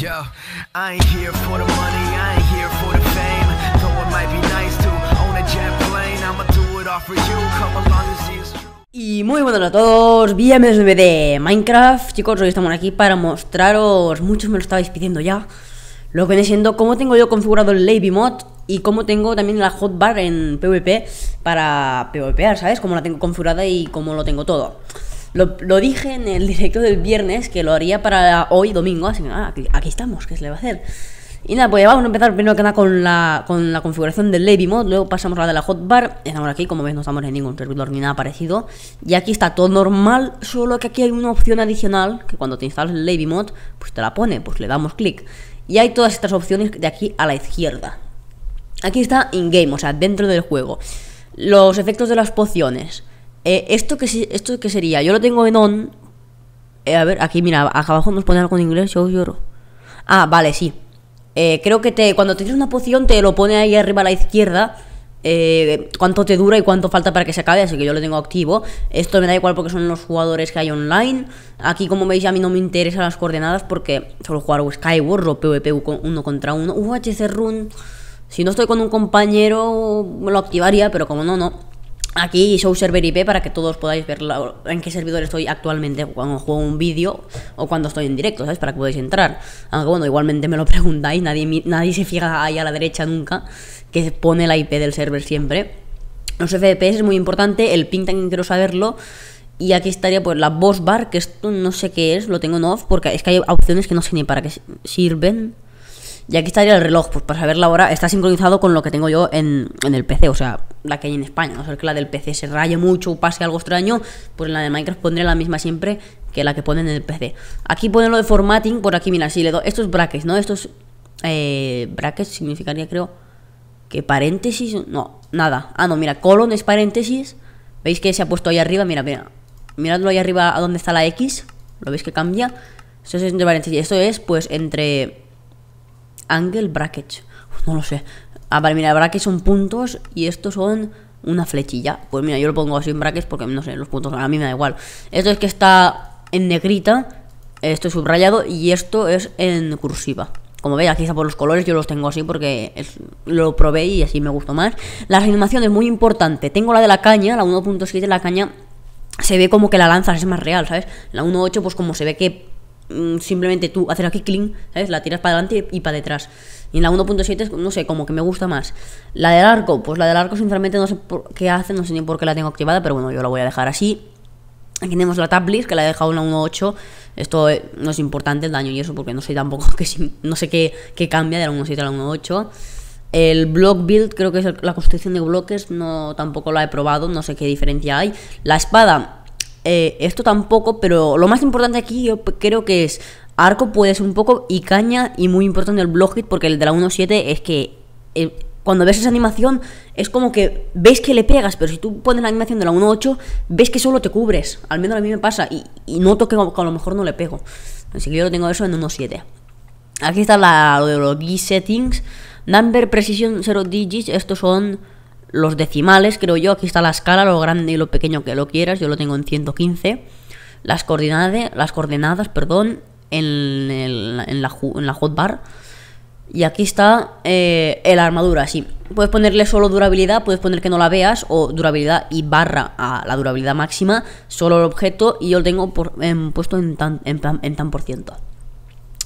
Yo, Y muy buenas a todos, bienvenidos de Minecraft. Chicos, hoy estamos aquí para mostraros, muchos me lo estabais pidiendo ya, lo que viene siendo cómo tengo yo configurado el Lady Mod y cómo tengo también la hotbar en PvP para PVP. ¿sabes? Cómo la tengo configurada y cómo lo tengo todo. Lo, dije en el directo del viernes que lo haría para hoy domingo, así que ah, aquí, estamos, ¿qué se le va a hacer? Y nada, pues vamos a empezar primero que nada con la, con la configuración del Lady Mod, luego pasamos a la de la hotbar, estamos aquí, como veis no estamos en ningún servidor ni nada parecido, y aquí está todo normal, solo que aquí hay una opción adicional, que cuando te instalas el Lady Mod, pues te la pone, pues le damos clic, y hay todas estas opciones de aquí a la izquierda. Aquí está in-game, o sea, dentro del juego. Los efectos de las pociones, eh, ¿esto, que, ¿Esto que sería? Yo lo tengo en on. Eh, a ver, aquí, mira, acá abajo nos pone algo en inglés, yo lloro. Ah, vale, sí. Eh, creo que te, cuando te tienes una poción te lo pone ahí arriba a la izquierda. cuánto te dura y cuánto falta para que se acabe, así que yo lo tengo activo. Esto me da igual porque son los jugadores que hay online. Aquí, como veis, a mí no me interesan las coordenadas porque solo jugar Skyward o PvP uno contra uno. UHC Run. Si no estoy con un compañero, lo activaría, pero como no, no aquí Show Server IP para que todos podáis ver en qué servidor estoy actualmente cuando juego un vídeo o cuando estoy en directo, ¿sabes? Para que podáis entrar. Aunque bueno, igualmente me lo preguntáis, nadie, nadie se fija ahí a la derecha nunca, que pone la IP del server siempre. Los FPS es muy importante, el ping también quiero saberlo. Y aquí estaría pues la boss bar, que esto no sé qué es, lo tengo en off, porque es que hay opciones que no sé ni para qué sirven. Y aquí estaría el reloj, pues para saber la hora, está sincronizado con lo que tengo yo en, en el PC, o sea, la que hay en España. O sea, que la del PC se raye mucho o pase algo extraño, pues en la de Minecraft pondré la misma siempre que la que ponen en el PC. Aquí ponen lo de formatting, por aquí, mira, si le doy estos brackets, ¿no? Estos eh, brackets significaría, creo, que paréntesis, no, nada. Ah, no, mira, colon es paréntesis. ¿Veis que se ha puesto ahí arriba? Mira, mira, miradlo ahí arriba a donde está la X. ¿Lo veis que cambia? Esto es entre paréntesis. Esto es, pues, entre Angle Brackets. No lo sé. Ah, vale, mira, brackets son puntos y estos son una flechilla. Pues mira, yo lo pongo así en brackets porque no sé, los puntos a mí me da igual. Esto es que está en negrita, esto es subrayado y esto es en cursiva. Como veis, aquí está por los colores, yo los tengo así porque lo probé y así me gustó más. La animación es muy importante. Tengo la de la caña, la 1.7 de la caña, se ve como que la lanza es más real, ¿sabes? La 1.8 pues como se ve que Mm, simplemente tú haces aquí clean, ¿sabes? La tiras para adelante y para detrás. Y en la 1.7, no sé, como que me gusta más. La del arco, pues la del arco, sinceramente, no sé por qué hace, no sé ni por qué la tengo activada, pero bueno, yo la voy a dejar así. Aquí tenemos la tablis, que la he dejado en la 1.8. Esto eh, no es importante el daño y eso, porque no sé tampoco que no sé qué, cambia de la 1.7 a la 1.8. El block build, creo que es la construcción de bloques, no tampoco la he probado, no sé qué diferencia hay. La espada, eh, esto tampoco, pero lo más importante aquí yo creo que es Arco puede ser un poco y Caña y muy importante el hit porque el de la 1.7 es que eh, cuando ves esa animación es como que ves que le pegas, pero si tú pones la animación de la 1.8 ves que solo te cubres, al menos a mí me pasa y, no noto que, a lo mejor no le pego. Así que yo lo tengo eso en 1.7. Aquí está la, lo de los settings. Number precision 0 digits, estos son los decimales, creo yo, aquí está la escala, lo grande y lo pequeño que lo quieras, yo lo tengo en 115. Las coordenadas, las coordenadas perdón, en, en, la, en la hotbar. Y aquí está eh, la armadura, sí. Puedes ponerle solo durabilidad, puedes poner que no la veas, o durabilidad y barra a la durabilidad máxima, solo el objeto, y yo lo tengo por, em, puesto en tan, en tan por ciento.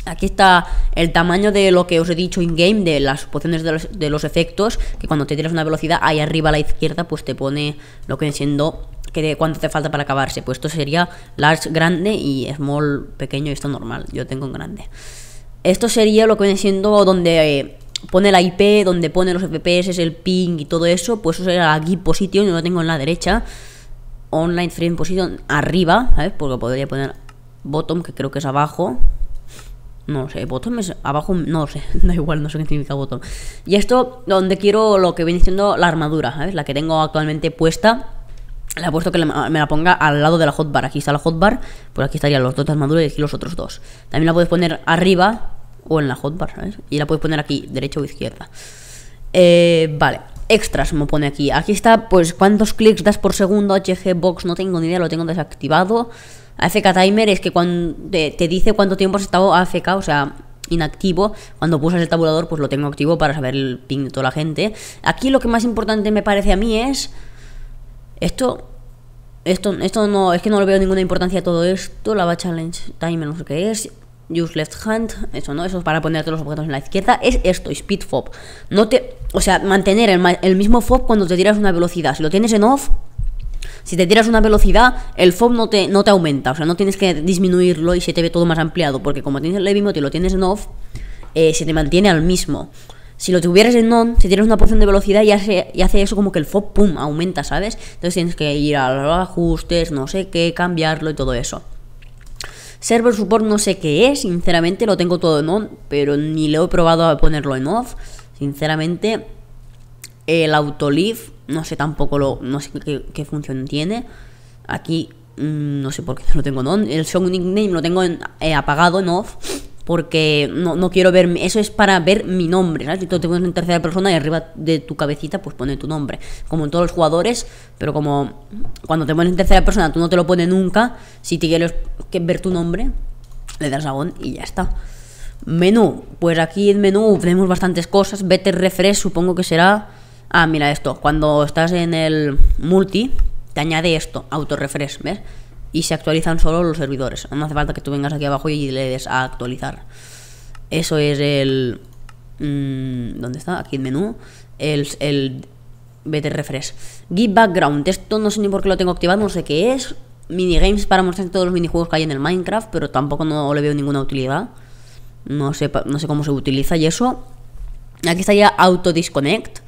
Aquí está el tamaño de lo que os he dicho in-game, de las pociones de los, efectos, que cuando te tiras una velocidad, ahí arriba a la izquierda, pues te pone lo que viene siendo que de cuánto te falta para acabarse. Pues esto sería large grande y small pequeño, y esto normal, yo tengo en grande. Esto sería lo que viene siendo donde eh, pone la IP, donde pone los FPS, el ping y todo eso, pues eso será aquí position, yo lo tengo en la derecha. Online frame position arriba, ¿sabes? Porque podría poner bottom, que creo que es abajo. No sé, botón abajo, no sé, da igual, no sé qué significa botón Y esto donde quiero lo que viene diciendo la armadura, ¿sabes? La que tengo actualmente puesta. la he puesto que me la ponga al lado de la hotbar. Aquí está la hotbar, pues aquí estarían los dos de armadura y aquí los otros dos. También la puedes poner arriba o en la hotbar, ¿sabes? Y la puedes poner aquí, derecha o izquierda. Eh, vale extras, me pone aquí. Aquí está, pues, cuántos clics das por segundo, Box, no tengo ni idea, lo tengo desactivado. AFK Timer es que cuando te, dice cuánto tiempo has estado AFK, o sea, inactivo. Cuando pulsas el tabulador, pues lo tengo activo para saber el ping de toda la gente. Aquí lo que más importante me parece a mí es... Esto... Esto, esto no, es que no le veo ninguna importancia a todo esto, la challenge timer, no sé qué es. Use left hand, eso no, eso es para ponerte los objetos en la izquierda. Es esto, speed fob. No te, o sea, mantener el, mismo fob cuando te tiras una velocidad. Si lo tienes en off, si te tiras una velocidad, el FOB no te, no te aumenta, o sea, no tienes que disminuirlo y se te ve todo más ampliado, porque como tienes el levimote y lo tienes en off, eh, se te mantiene al mismo. Si lo tuvieras en on, si tienes una porción de velocidad y hace, y hace eso como que el FOB, pum, aumenta, ¿sabes? Entonces tienes que ir a los ajustes, no sé qué, cambiarlo y todo eso. Server support no sé qué es, sinceramente lo tengo todo en on, pero ni lo he probado a ponerlo en off. Sinceramente, el autolive, no sé tampoco lo, no sé qué, función tiene. Aquí, mm, no sé por qué no lo tengo en on. El song nickname lo tengo eh, apagado en off porque no, quiero ver, eso es para ver mi nombre, ¿sabes? Si tú te pones en tercera persona y arriba de tu cabecita pues pone tu nombre, como en todos los jugadores, pero como cuando te pones en tercera persona tú no te lo pones nunca, si te quieres ver tu nombre, le das a y ya está. Menú, pues aquí en menú tenemos bastantes cosas, vete Refresh supongo que será, ah mira esto, cuando estás en el multi te añade esto, auto refresh, ¿ves? y se actualizan solo los servidores. No hace falta que tú vengas aquí abajo y le des a actualizar. Eso es el... Mm, ¿Dónde está? Aquí en menú. El, el BT Refresh. Give Background. Esto no sé ni por qué lo tengo activado, no sé qué es. Minigames para mostrar todos los minijuegos que hay en el Minecraft, pero tampoco no le veo ninguna utilidad. No sé, no sé cómo se utiliza y eso. Aquí está ya Auto Disconnect.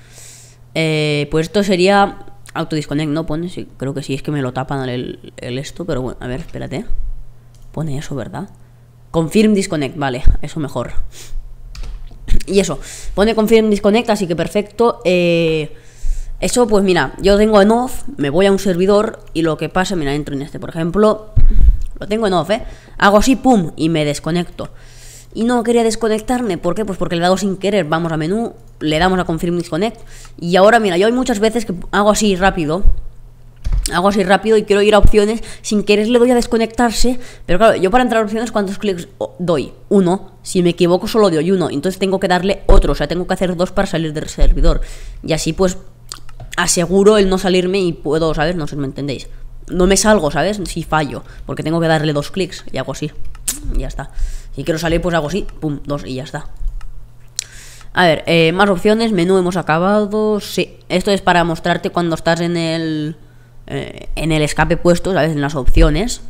Eh, pues esto sería Autodisconnect no pone, creo que sí, es que me lo tapan el, esto, pero bueno, a ver, espérate. Pone eso, ¿verdad? Confirm disconnect, vale, eso mejor. Y eso, pone confirm disconnect, así que perfecto. Eh, eso, pues mira, yo tengo en off, me voy a un servidor y lo que pasa, mira, entro en este, por ejemplo, lo tengo en off, ¿eh? Hago así, pum, y me desconecto y no quería desconectarme. ¿Por qué? Pues porque le dado sin querer, vamos a menú, le damos a confirm disconnect y ahora mira, yo hay muchas veces que hago así rápido. Hago así rápido y quiero ir a opciones, sin querer le doy a desconectarse, pero claro, yo para entrar a opciones, ¿cuántos clics doy? Uno, si me equivoco solo doy uno, entonces tengo que darle otro, o sea, tengo que hacer dos para salir del servidor. Y así pues aseguro el no salirme y puedo, ¿sabes? No sé si me entendéis. No me salgo, ¿sabes? Si fallo, porque tengo que darle dos clics y hago así. ya está. Si quiero salir, pues hago así, pum, dos y ya está. A ver, eh, más opciones, menú hemos acabado. Sí, esto es para mostrarte cuando estás en el eh, en el escape puesto, ¿sabes? En las opciones.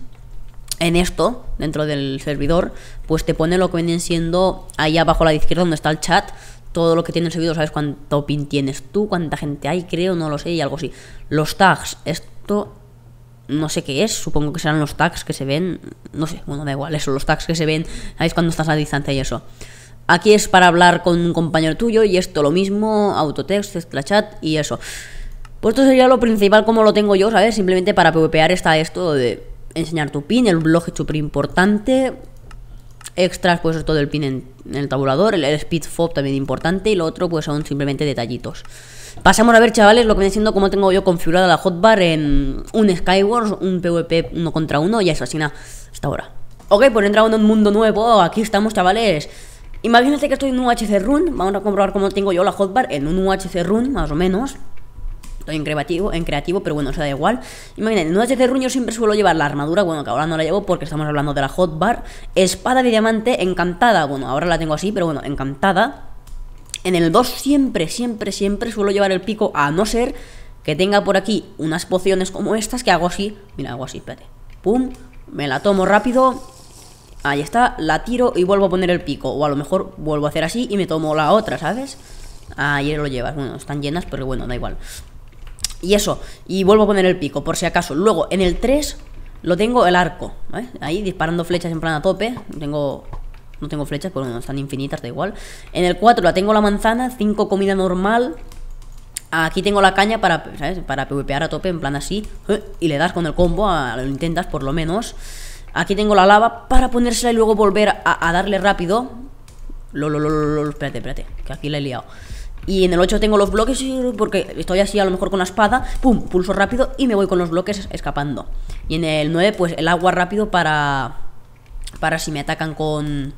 En esto, dentro del servidor, pues te pone lo que vienen siendo ahí abajo a la izquierda donde está el chat. Todo lo que tiene el servidor, ¿sabes? Cuánto pin tienes tú, cuánta gente hay, creo, no lo sé, y algo así. Los tags, esto no sé qué es, supongo que serán los tags que se ven, no sé, bueno, da igual, eso, los tags que se ven, sabéis cuando estás a distancia y eso. Aquí es para hablar con un compañero tuyo y esto lo mismo, autotext, chat y eso. Pues esto sería lo principal como lo tengo yo, ¿sabes? Simplemente para PvPar está esto de enseñar tu pin, el blog super importante, Extras, pues todo el pin en, el tabulador, el, speedfob también importante, y lo otro pues son simplemente detallitos. Pasamos a ver, chavales, lo que viene siendo cómo tengo yo configurada la hotbar en un Skywars, un PvP uno contra uno, y eso, así nada, hasta ahora. Ok, pues entramos en un mundo nuevo, aquí estamos, chavales. imagínense que estoy en un UHC Run, vamos a comprobar cómo tengo yo la hotbar en un UHC Run, más o menos. Estoy en creativo, en creativo, pero bueno, o sea, da igual. no en de Ruño siempre suelo llevar la armadura, bueno, que ahora no la llevo porque estamos hablando de la hotbar. Espada de diamante encantada, bueno, ahora la tengo así, pero bueno, encantada. En el 2 siempre, siempre, siempre suelo llevar el pico a no ser que tenga por aquí unas pociones como estas que hago así. Mira, hago así, espérate. Pum, me la tomo rápido. Ahí está, la tiro y vuelvo a poner el pico. O a lo mejor vuelvo a hacer así y me tomo la otra, ¿sabes? Ahí lo llevas. Bueno, están llenas, pero bueno, da igual. Y eso, y vuelvo a poner el pico, por si acaso. Luego, en el 3, lo tengo el arco, ¿eh? Ahí disparando flechas en plan a tope. Tengo. No tengo flechas, pero no están infinitas, da igual. En el 4 la tengo la manzana, 5 comida normal. Aquí tengo la caña para, ¿sabes? Para a tope, en plan así. ¿eh? Y le das con el combo, lo intentas por lo menos. Aquí tengo la lava para ponérsela y luego volver a, darle rápido. Lo, lo, lo, espérate, espérate, que aquí le he liado. Y en el 8 tengo los bloques porque estoy así a lo mejor con la espada, pum, pulso rápido y me voy con los bloques escapando. Y en el 9 pues el agua rápido para para si me atacan con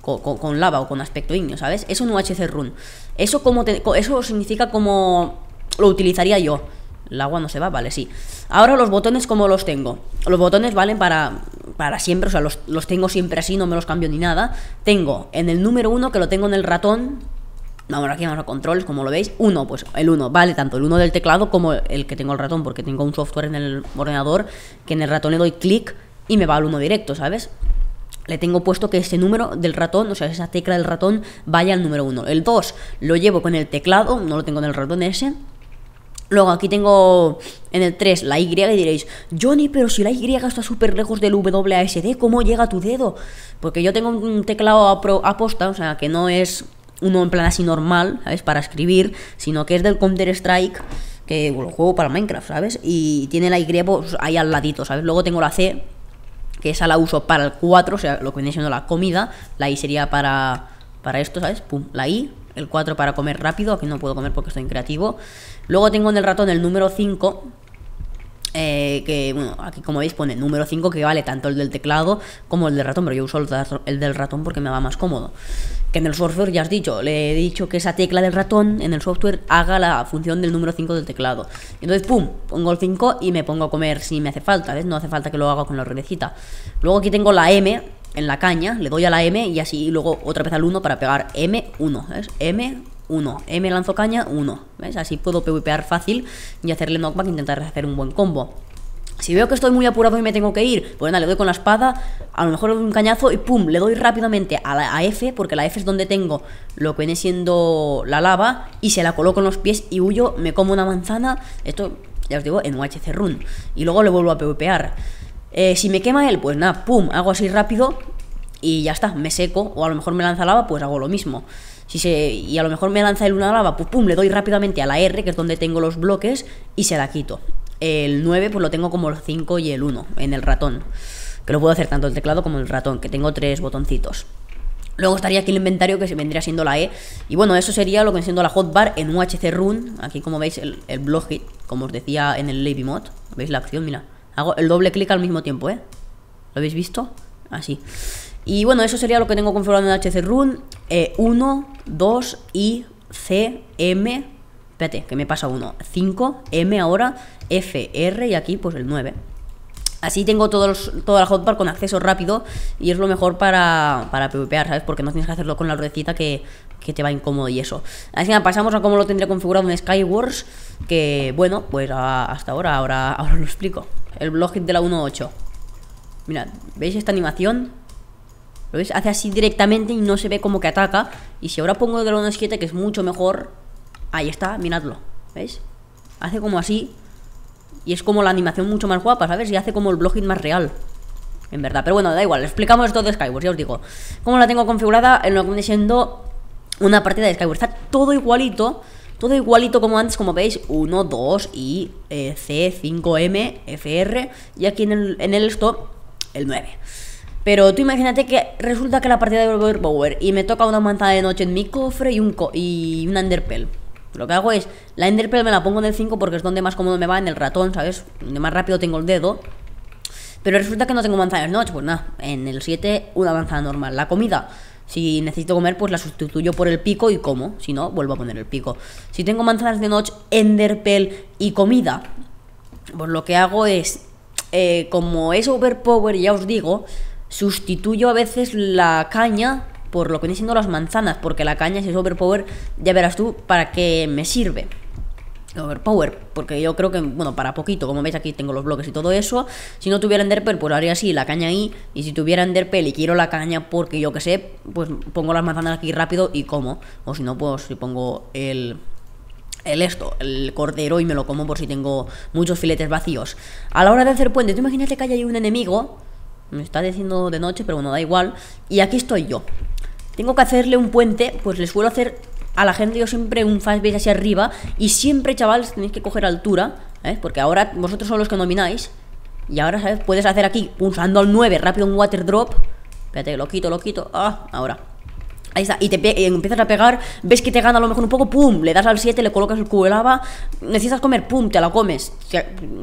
con, lava o con aspecto ignio, ¿sabes? Es un UHC run. Eso como eso significa como lo utilizaría yo. El agua no se va, vale, sí. Ahora los botones como los tengo. Los botones valen para para siempre, o sea, los, los tengo siempre así, no me los cambio ni nada. Tengo en el número 1 que lo tengo en el ratón Vamos aquí vamos a controles, como lo veis, Uno, pues el uno, vale tanto el uno del teclado como el que tengo el ratón, porque tengo un software en el ordenador que en el ratón le doy clic y me va al uno directo, ¿sabes? Le tengo puesto que ese número del ratón, o sea, esa tecla del ratón vaya al número uno. El dos lo llevo con el teclado, no lo tengo en el ratón ese, Luego aquí tengo en el 3 la Y y diréis, Johnny, pero si la Y está súper lejos del WASD, ¿cómo llega tu dedo? Porque yo tengo un teclado aposta, o sea, que no es uno en plan así normal, ¿sabes? Para escribir, sino que es del Counter-Strike, que lo juego para Minecraft, ¿sabes? Y tiene la Y pues, ahí al ladito, ¿sabes? Luego tengo la C, que esa la uso para el 4, o sea, lo que viene siendo la comida, la I sería para, para esto, ¿sabes? Pum, la I, el 4 para comer rápido, aquí no puedo comer porque estoy en creativo. Luego tengo en el ratón el número 5, eh, que bueno, aquí como veis pone número 5 que vale tanto el del teclado como el del ratón, pero yo uso el del ratón porque me va más cómodo. Que en el software ya has dicho, le he dicho que esa tecla del ratón en el software haga la función del número 5 del teclado. Entonces, pum, pongo el 5 y me pongo a comer si me hace falta, ¿ves? No hace falta que lo haga con la ruedecita. Luego aquí tengo la M en la caña, le doy a la M y así luego otra vez al 1 para pegar M1, ¿ves? 1. me lanzo caña, 1. ¿Ves? Así puedo pvpear fácil y hacerle knockback e intentar hacer un buen combo. Si veo que estoy muy apurado y me tengo que ir, pues nada, le doy con la espada, a lo mejor le doy un cañazo y pum, le doy rápidamente a la F, porque la F es donde tengo lo que viene siendo la lava, y se la coloco en los pies y huyo, me como una manzana, esto ya os digo, en UHC run, y luego le vuelvo a pvpear. Eh, si me quema él, pues nada, pum, hago así rápido y ya está, me seco, o a lo mejor me lanza lava, pues hago lo mismo. Si se, y a lo mejor me lanza el una lava, pues pum, le doy rápidamente a la R, que es donde tengo los bloques, y se la quito. El 9 pues lo tengo como el 5 y el 1 en el ratón. Que lo puedo hacer tanto el teclado como el ratón, que tengo tres botoncitos. Luego estaría aquí el inventario que se vendría siendo la E. Y bueno, eso sería lo que siendo la hotbar en UHC Run. Aquí como veis el, el blog hit, como os decía en el Lady Mod. ¿Veis la acción? Mira, hago el doble clic al mismo tiempo, ¿eh? ¿Lo habéis visto? Así. Y bueno, eso sería lo que tengo configurado en HC Run. 1, eh, 2 y C, M. Espérate, que me pasa uno 5, M ahora, F, R y aquí pues el 9. Así tengo todos toda la hotbar con acceso rápido y es lo mejor para, para ¿sabes? Porque no tienes que hacerlo con la ruedecita que, que te va incómodo y eso. Así que pasamos a cómo lo tendría configurado en Skywars, que bueno, pues hasta ahora, ahora, ahora lo explico. El blog de la 1.8. Mira, ¿veis esta animación? ¿Lo veis, Hace así directamente y no se ve como que ataca. Y si ahora pongo el dragón 7, que es mucho mejor. Ahí está, miradlo. ¿Veis? Hace como así. Y es como la animación mucho más guapa, ¿sabes? Y hace como el blogging más real. En verdad, pero bueno, da igual, explicamos esto de Skyward, ya os digo. Como la tengo configurada en lo que viene siendo una partida de Skyward. Está todo igualito, todo igualito como antes, como veis, 1, 2 y C, 5M, FR, y aquí en el, en el stop el 9. Pero tú imagínate que resulta que la partida de Overpower y me toca una manzana de noche en mi cofre y un, co y un Enderpell. Lo que hago es, la Enderpell me la pongo en el 5 porque es donde más cómodo me va en el ratón, ¿sabes? Donde más rápido tengo el dedo. Pero resulta que no tengo manzanas de noche, pues nada, en el 7 una manzana normal. La comida, si necesito comer, pues la sustituyo por el pico y como. Si no, vuelvo a poner el pico. Si tengo manzanas de noche, enderpel y comida, pues lo que hago es, eh, como es overpower, ya os digo, sustituyo a veces la caña por lo que viene siendo las manzanas, porque la caña, si es overpower, ya verás tú para qué me sirve. Overpower, porque yo creo que, bueno, para poquito, como veis aquí tengo los bloques y todo eso. Si no tuviera Enderpearl, pues haría así, la caña ahí. Y si tuviera Enderpearl y quiero la caña porque yo que sé, pues pongo las manzanas aquí rápido y como. O si no, pues si pongo el, el esto, el cordero y me lo como por si tengo muchos filetes vacíos. A la hora de hacer puentes, tú imagínate que haya un enemigo me está diciendo de noche, pero bueno, da igual. Y aquí estoy yo. Tengo que hacerle un puente, pues les suelo hacer a la gente yo siempre un base hacia arriba. Y siempre, chavales, tenéis que coger altura, ¿eh? Porque ahora vosotros son los que nomináis Y ahora, ¿sabes? Puedes hacer aquí, pulsando al 9, rápido un water drop. Espérate, lo quito, lo quito. Ah, ahora. Ahí está, y te empiezas a pegar, ves que te gana a lo mejor un poco, pum, le das al 7, le colocas el cubo de lava, necesitas comer, pum, te la comes.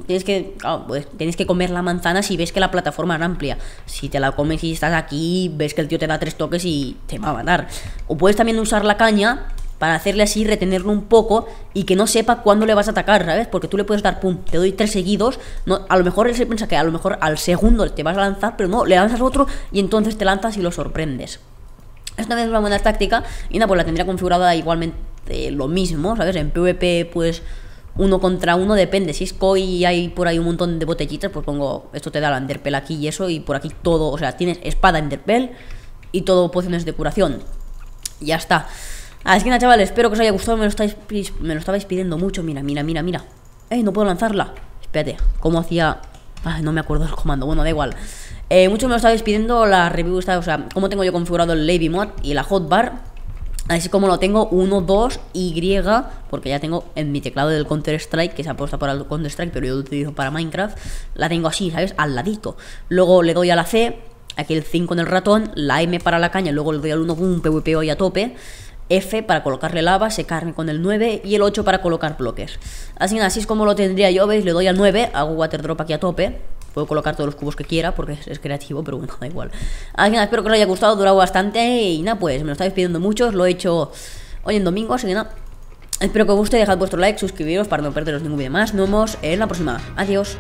Tienes que, pues, tienes que comer la manzana si ves que la plataforma es amplia. Si te la comes y estás aquí, ves que el tío te da tres toques y te va a matar. O puedes también usar la caña para hacerle así, retenerlo un poco y que no sepa cuándo le vas a atacar, ¿sabes? Porque tú le puedes dar, pum, te doy tres seguidos, no, a lo mejor él se piensa que a lo mejor al segundo te vas a lanzar, pero no, le lanzas otro y entonces te lanzas y lo sorprendes. Esta vez Es una buena táctica y nada, pues la tendría configurada igualmente lo mismo, ¿sabes? En PvP, pues uno contra uno, depende. Si es koi y hay por ahí un montón de botellitas, pues pongo, esto te da la Enderpel aquí y eso, y por aquí todo, o sea, tienes espada Enderpel y todo pociones de curación. ya está. Así que nada, chavales, espero que os haya gustado, me lo, me lo estabais pidiendo mucho, mira, mira, mira, mira. ¡Eh, no puedo lanzarla! Espérate, ¿cómo hacía...? Ay, no me acuerdo el comando, bueno, da igual. Eh, muchos me lo estáis pidiendo la review, está, o sea, cómo tengo yo configurado el Lady Mod y la Hotbar. Así como lo tengo 1, 2, Y, porque ya tengo en mi teclado del Counter-Strike, que se apuesta para el Counter-Strike, pero yo lo utilizo para Minecraft, la tengo así, ¿sabes? Al ladito. Luego le doy a la C, aquí el 5 en el ratón, la M para la caña, luego le doy al 1, un PvP hoy a tope. F para colocarle lava, carne con el 9 y el 8 para colocar bloques. Así, así es como lo tendría yo, ¿veis? Le doy al 9, hago water drop aquí a tope Puedo colocar todos los cubos que quiera porque es, creativo, pero bueno, da igual. Así que nada, espero que os haya gustado, durado bastante y nada, pues me lo estáis pidiendo muchos, lo he hecho hoy en domingo, así que nada. Espero que os guste, dejad vuestro like, suscribiros para no perderos ningún video más. Nos vemos en la próxima. Adiós.